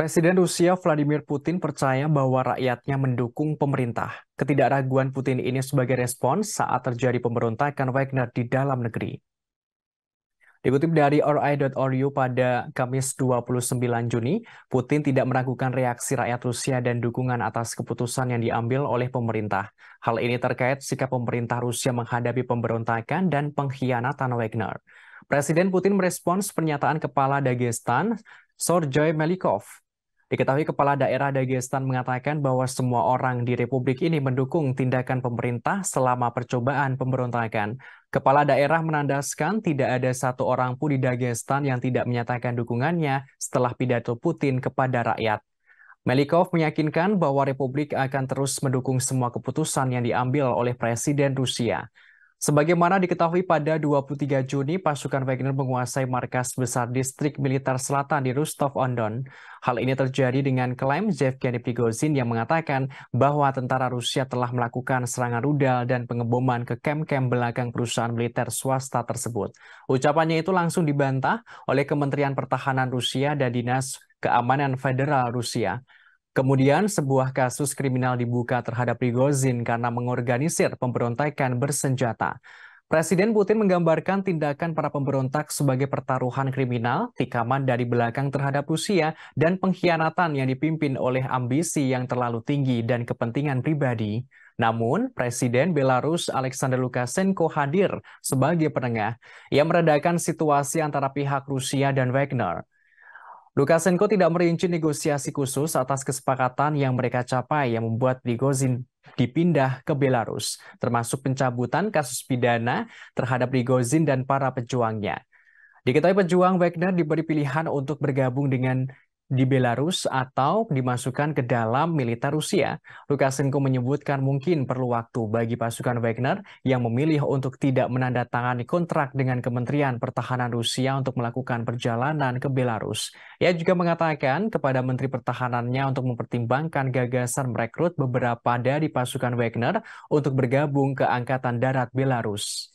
Presiden Rusia Vladimir Putin percaya bahwa rakyatnya mendukung pemerintah. Ketidakraguan Putin ini sebagai respons saat terjadi pemberontakan Wagner di dalam negeri. Dikutip dari RI.ru pada Kamis 29 Juni, Putin tidak meragukan reaksi rakyat Rusia dan dukungan atas keputusan yang diambil oleh pemerintah. Hal ini terkait sikap pemerintah Rusia menghadapi pemberontakan dan pengkhianatan Wagner. Presiden Putin merespons pernyataan Kepala Dagestan Sorjoy Melikov Diketahui Kepala Daerah Dagestan mengatakan bahwa semua orang di Republik ini mendukung tindakan pemerintah selama percobaan pemberontakan. Kepala daerah menandaskan tidak ada satu orang pun di Dagestan yang tidak menyatakan dukungannya setelah pidato Putin kepada rakyat. Melikov meyakinkan bahwa Republik akan terus mendukung semua keputusan yang diambil oleh Presiden Rusia. Sebagaimana diketahui pada 23 Juni, pasukan Wagner menguasai markas besar distrik militer selatan di Rostov-on-Don. Hal ini terjadi dengan klaim Kennedy Prigozhin yang mengatakan bahwa tentara Rusia telah melakukan serangan rudal dan pengeboman ke kem-kem belakang perusahaan militer swasta tersebut. Ucapannya itu langsung dibantah oleh Kementerian Pertahanan Rusia dan Dinas Keamanan Federal Rusia. Kemudian, sebuah kasus kriminal dibuka terhadap Prigozhin karena mengorganisir pemberontakan bersenjata. Presiden Putin menggambarkan tindakan para pemberontak sebagai pertaruhan kriminal, tikaman dari belakang terhadap Rusia, dan pengkhianatan yang dipimpin oleh ambisi yang terlalu tinggi dan kepentingan pribadi. Namun, Presiden Belarus Alexander Lukashenko hadir sebagai penengah. yang meredakan situasi antara pihak Rusia dan Wagner. Lukasenko tidak merinci negosiasi khusus atas kesepakatan yang mereka capai yang membuat Prigozhin dipindah ke Belarus, termasuk pencabutan kasus pidana terhadap Prigozhin dan para pejuangnya. Diketahui pejuang Wagner diberi pilihan untuk bergabung dengan di Belarus atau dimasukkan ke dalam militer Rusia. Lukashenko menyebutkan mungkin perlu waktu bagi pasukan Wagner yang memilih untuk tidak menandatangani kontrak dengan Kementerian Pertahanan Rusia untuk melakukan perjalanan ke Belarus. Ia juga mengatakan kepada Menteri Pertahanannya untuk mempertimbangkan gagasan merekrut beberapa dari pasukan Wagner untuk bergabung ke Angkatan Darat Belarus.